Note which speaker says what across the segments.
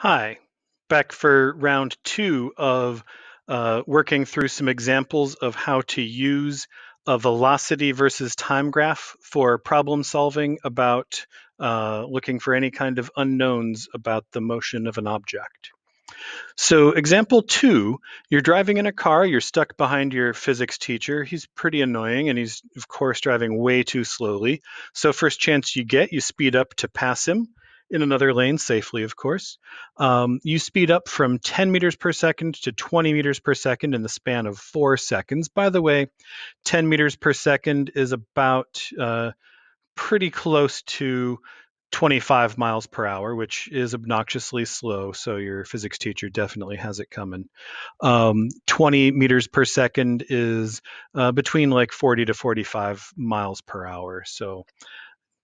Speaker 1: Hi, back for round two of uh, working through some examples of how to use a velocity versus time graph for problem solving about uh, looking for any kind of unknowns about the motion of an object. So example two, you're driving in a car, you're stuck behind your physics teacher. He's pretty annoying and he's of course driving way too slowly. So first chance you get, you speed up to pass him in another lane safely, of course. Um, you speed up from 10 meters per second to 20 meters per second in the span of four seconds. By the way, 10 meters per second is about uh, pretty close to 25 miles per hour, which is obnoxiously slow. So your physics teacher definitely has it coming. Um, 20 meters per second is uh, between like 40 to 45 miles per hour. So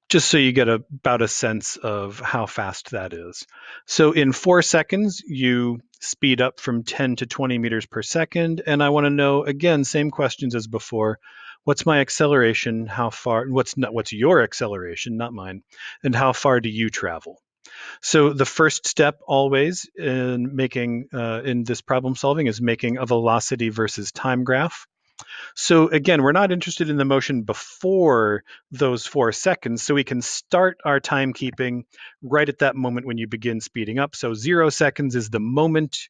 Speaker 1: just so you get a, about a sense of how fast that is. So in four seconds, you speed up from 10 to 20 meters per second. And I want to know, again, same questions as before. What's my acceleration? How far? What's not, what's your acceleration, not mine? And how far do you travel? So the first step always in making uh, in this problem solving is making a velocity versus time graph. So again, we're not interested in the motion before those four seconds, so we can start our timekeeping right at that moment when you begin speeding up. So zero seconds is the moment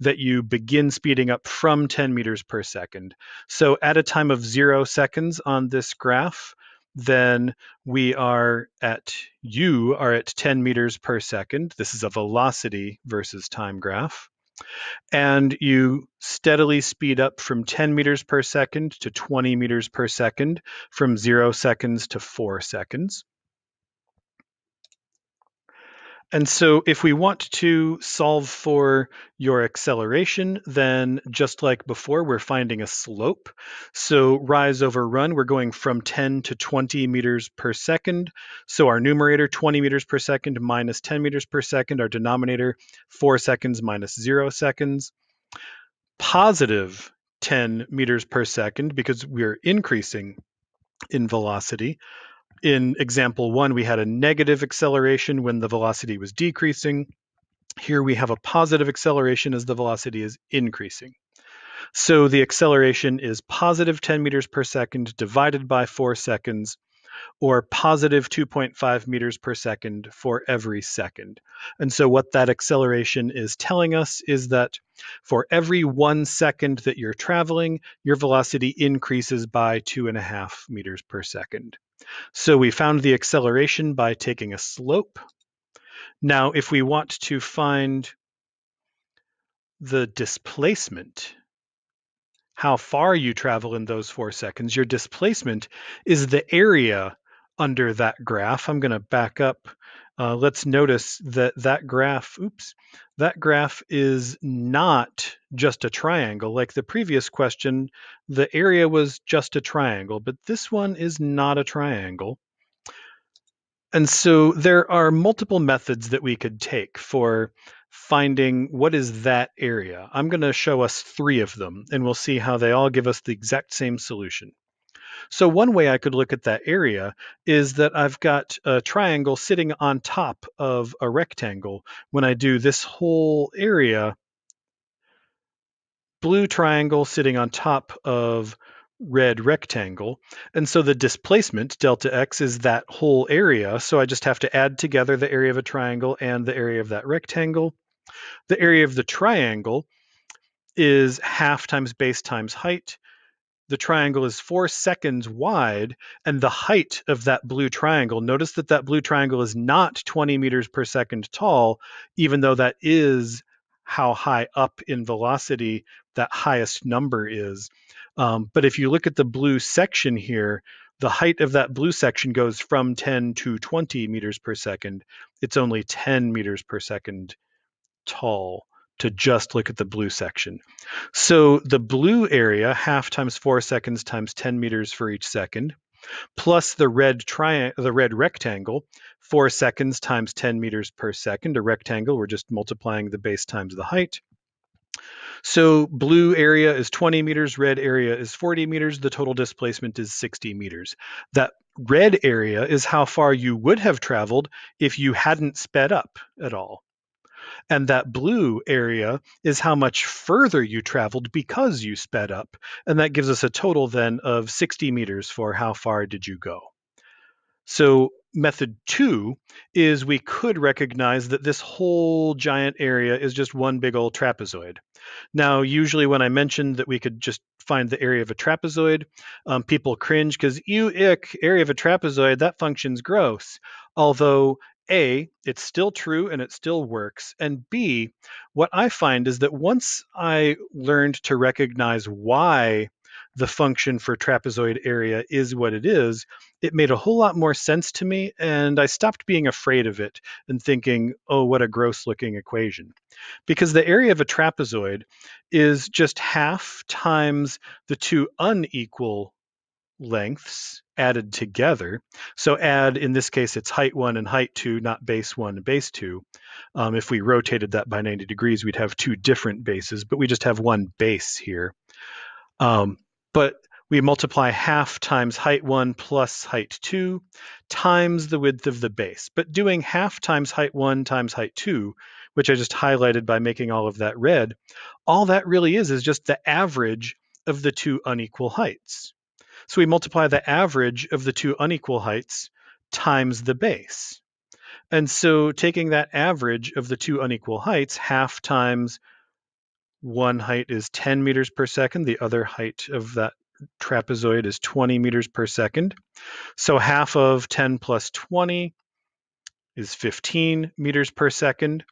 Speaker 1: that you begin speeding up from 10 meters per second. So at a time of zero seconds on this graph, then we are at you are at 10 meters per second. This is a velocity versus time graph and you steadily speed up from 10 meters per second to 20 meters per second, from zero seconds to four seconds. And so if we want to solve for your acceleration, then just like before, we're finding a slope. So rise over run, we're going from 10 to 20 meters per second. So our numerator, 20 meters per second minus 10 meters per second. Our denominator, 4 seconds minus 0 seconds. Positive 10 meters per second because we're increasing in velocity in example one, we had a negative acceleration when the velocity was decreasing. Here we have a positive acceleration as the velocity is increasing. So the acceleration is positive 10 meters per second divided by 4 seconds, or positive 2.5 meters per second for every second. And so what that acceleration is telling us is that for every one second that you're traveling, your velocity increases by 2.5 meters per second. So we found the acceleration by taking a slope. Now, if we want to find the displacement, how far you travel in those four seconds, your displacement is the area under that graph. I'm going to back up. Uh, let's notice that that graph, oops, that graph is not just a triangle. Like the previous question, the area was just a triangle, but this one is not a triangle. And so there are multiple methods that we could take for finding what is that area. I'm going to show us three of them, and we'll see how they all give us the exact same solution. So, one way I could look at that area is that I've got a triangle sitting on top of a rectangle. When I do this whole area, blue triangle sitting on top of red rectangle. And so the displacement, delta x, is that whole area. So I just have to add together the area of a triangle and the area of that rectangle. The area of the triangle is half times base times height the triangle is four seconds wide, and the height of that blue triangle, notice that that blue triangle is not 20 meters per second tall, even though that is how high up in velocity that highest number is. Um, but if you look at the blue section here, the height of that blue section goes from 10 to 20 meters per second. It's only 10 meters per second tall to just look at the blue section. So the blue area, half times four seconds times 10 meters for each second, plus the red triangle, the red rectangle, four seconds times 10 meters per second, a rectangle, we're just multiplying the base times the height. So blue area is 20 meters, red area is 40 meters, the total displacement is 60 meters. That red area is how far you would have traveled if you hadn't sped up at all. And that blue area is how much further you traveled because you sped up. And that gives us a total then of 60 meters for how far did you go. So method two is we could recognize that this whole giant area is just one big old trapezoid. Now, usually when I mentioned that we could just find the area of a trapezoid, um, people cringe because you ick, area of a trapezoid, that function's gross. Although a, it's still true and it still works. And B, what I find is that once I learned to recognize why the function for trapezoid area is what it is, it made a whole lot more sense to me, and I stopped being afraid of it and thinking, oh, what a gross looking equation. Because the area of a trapezoid is just half times the two unequal lengths added together. So add, in this case, it's height one and height two, not base one and base two. Um, if we rotated that by 90 degrees, we'd have two different bases, but we just have one base here. Um, but we multiply half times height 1 plus height 2 times the width of the base. But doing half times height 1 times height 2, which I just highlighted by making all of that red, all that really is is just the average of the two unequal heights. So we multiply the average of the two unequal heights times the base. And so taking that average of the two unequal heights, half times one height is 10 meters per second, the other height of that trapezoid is 20 meters per second. So half of 10 plus 20 is 15 meters per second.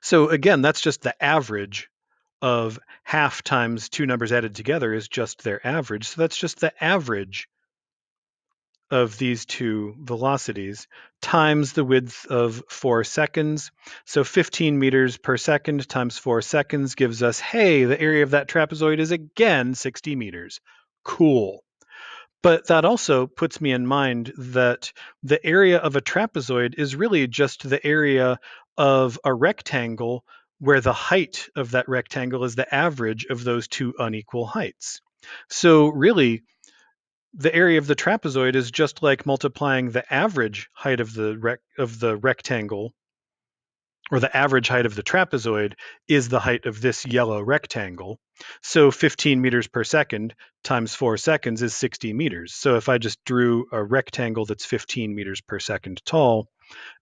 Speaker 1: So again, that's just the average of half times two numbers added together is just their average. So that's just the average of these two velocities times the width of four seconds. So 15 meters per second times four seconds gives us, hey, the area of that trapezoid is again 60 meters. Cool. But that also puts me in mind that the area of a trapezoid is really just the area of a rectangle where the height of that rectangle is the average of those two unequal heights. So really, the area of the trapezoid is just like multiplying the average height of the rec- of the rectangle or the average height of the trapezoid is the height of this yellow rectangle. So 15 meters per second times 4 seconds is 60 meters. So if I just drew a rectangle that's 15 meters per second tall,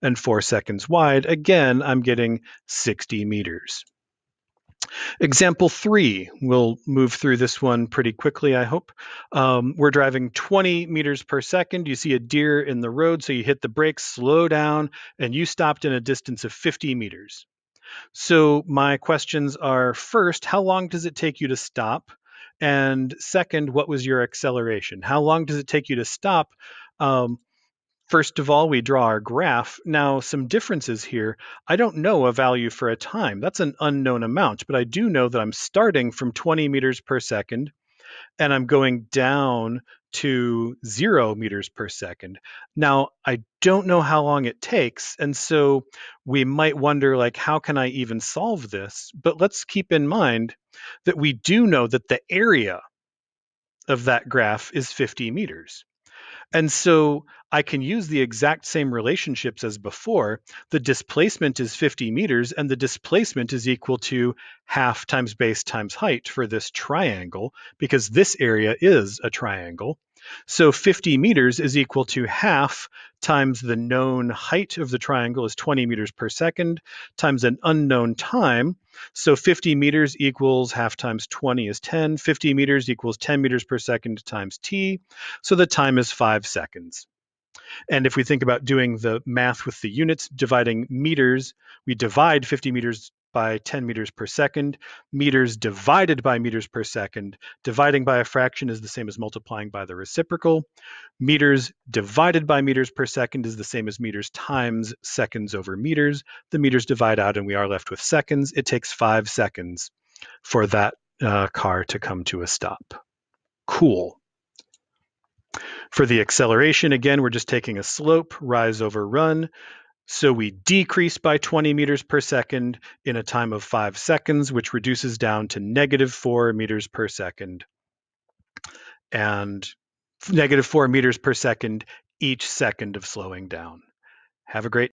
Speaker 1: and 4 seconds wide. Again, I'm getting 60 meters. Example three, we'll move through this one pretty quickly, I hope. Um, we're driving 20 meters per second. You see a deer in the road, so you hit the brakes, slow down, and you stopped in a distance of 50 meters. So, my questions are first, how long does it take you to stop? And second, what was your acceleration? How long does it take you to stop? Um, First of all, we draw our graph. Now, some differences here. I don't know a value for a time. That's an unknown amount, but I do know that I'm starting from 20 meters per second and I'm going down to zero meters per second. Now, I don't know how long it takes, and so we might wonder, like, how can I even solve this? But let's keep in mind that we do know that the area of that graph is 50 meters. And so I can use the exact same relationships as before. The displacement is 50 meters, and the displacement is equal to half times base times height for this triangle, because this area is a triangle. So 50 meters is equal to half times the known height of the triangle is 20 meters per second times an unknown time. So 50 meters equals half times 20 is 10. 50 meters equals 10 meters per second times t. So the time is five seconds. And if we think about doing the math with the units, dividing meters, we divide 50 meters by 10 meters per second. Meters divided by meters per second. Dividing by a fraction is the same as multiplying by the reciprocal. Meters divided by meters per second is the same as meters times seconds over meters. The meters divide out and we are left with seconds. It takes five seconds for that uh, car to come to a stop. Cool. For the acceleration, again, we're just taking a slope, rise over run. So we decrease by 20 meters per second in a time of five seconds, which reduces down to negative four meters per second. And negative four meters per second each second of slowing down. Have a great